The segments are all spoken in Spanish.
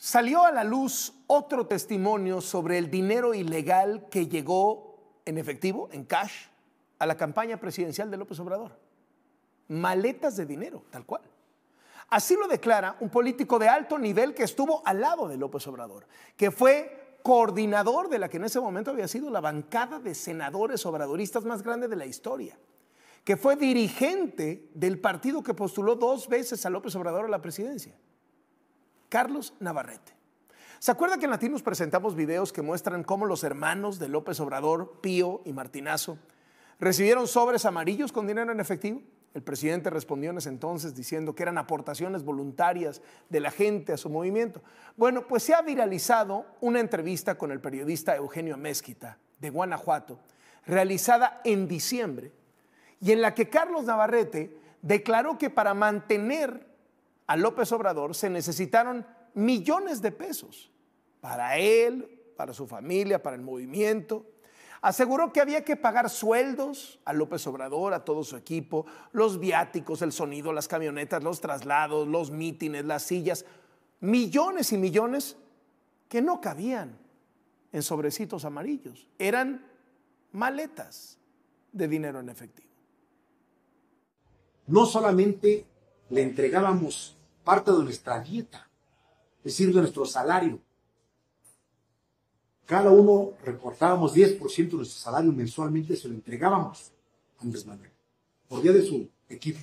Salió a la luz otro testimonio sobre el dinero ilegal que llegó en efectivo, en cash, a la campaña presidencial de López Obrador. Maletas de dinero, tal cual. Así lo declara un político de alto nivel que estuvo al lado de López Obrador, que fue coordinador de la que en ese momento había sido la bancada de senadores obradoristas más grande de la historia, que fue dirigente del partido que postuló dos veces a López Obrador a la presidencia Carlos Navarrete. ¿Se acuerda que en Latinos presentamos videos que muestran cómo los hermanos de López Obrador, Pío y Martinazo, recibieron sobres amarillos con dinero en efectivo? El presidente respondió en ese entonces diciendo que eran aportaciones voluntarias de la gente a su movimiento. Bueno, pues se ha viralizado una entrevista con el periodista Eugenio Mezquita de Guanajuato, realizada en diciembre, y en la que Carlos Navarrete declaró que para mantener a López Obrador se necesitaron millones de pesos para él, para su familia, para el movimiento. Aseguró que había que pagar sueldos a López Obrador, a todo su equipo, los viáticos, el sonido, las camionetas, los traslados, los mítines, las sillas, millones y millones que no cabían en sobrecitos amarillos, eran maletas de dinero en efectivo. No solamente le entregábamos parte de nuestra dieta, es decir, de nuestro salario. Cada uno recortábamos 10% de nuestro salario mensualmente, se lo entregábamos a Andrés Manuel, por día de su equipo.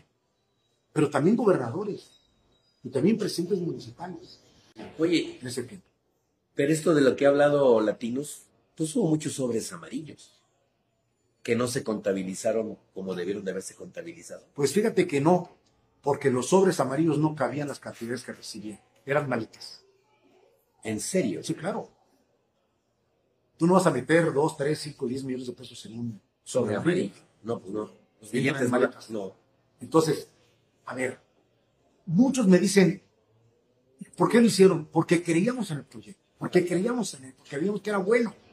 Pero también gobernadores y también presidentes municipales. Oye, pero esto de lo que ha hablado Latinos, pues hubo muchos sobres amarillos que no se contabilizaron como debieron de haberse contabilizado. Pues fíjate que no, porque los sobres amarillos no cabían las cantidades que recibían, eran malitas. ¿En serio? Sí, claro. Tú no vas a meter 2, 3, 5, 10 millones de pesos en un sobre amarillo. No, pues no. Los billetes maletas. No. Entonces, a ver, muchos me dicen, ¿por qué lo hicieron? Porque creíamos en el proyecto, porque creíamos en él, porque vimos que era bueno.